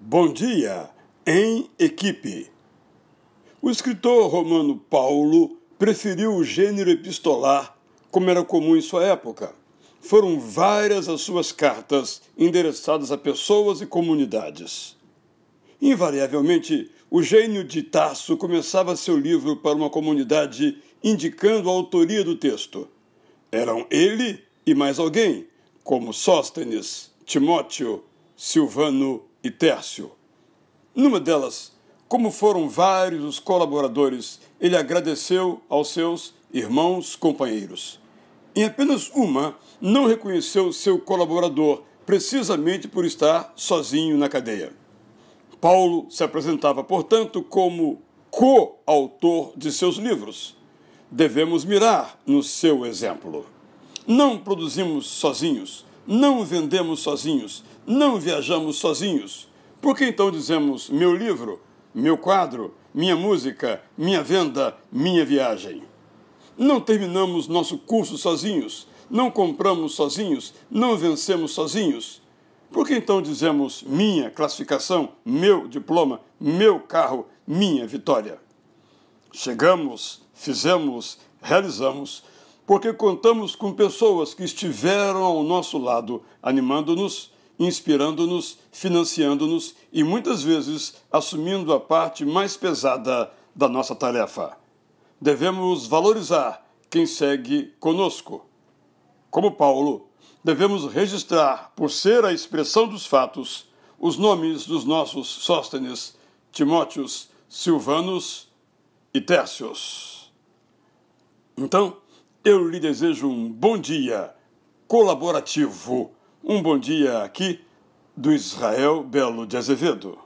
Bom dia, em equipe. O escritor romano Paulo preferiu o gênero epistolar, como era comum em sua época. Foram várias as suas cartas endereçadas a pessoas e comunidades. Invariavelmente, o gênio de Tarso começava seu livro para uma comunidade indicando a autoria do texto. Eram ele e mais alguém, como Sóstenes, Timóteo, Silvano e Tércio. Numa delas, como foram vários os colaboradores, ele agradeceu aos seus irmãos companheiros. Em apenas uma, não reconheceu seu colaborador, precisamente por estar sozinho na cadeia. Paulo se apresentava, portanto, como co-autor de seus livros. Devemos mirar no seu exemplo. Não produzimos sozinhos, não vendemos sozinhos, não viajamos sozinhos. Por que então dizemos meu livro, meu quadro, minha música, minha venda, minha viagem? Não terminamos nosso curso sozinhos, não compramos sozinhos, não vencemos sozinhos. Por que então dizemos minha classificação, meu diploma, meu carro, minha vitória? Chegamos, fizemos, realizamos porque contamos com pessoas que estiveram ao nosso lado, animando-nos, inspirando-nos, financiando-nos e muitas vezes assumindo a parte mais pesada da nossa tarefa. Devemos valorizar quem segue conosco. Como Paulo, devemos registrar, por ser a expressão dos fatos, os nomes dos nossos Sóstenes, Timóteos, Silvanos e Tércios. Então, eu lhe desejo um bom dia colaborativo, um bom dia aqui do Israel Belo de Azevedo.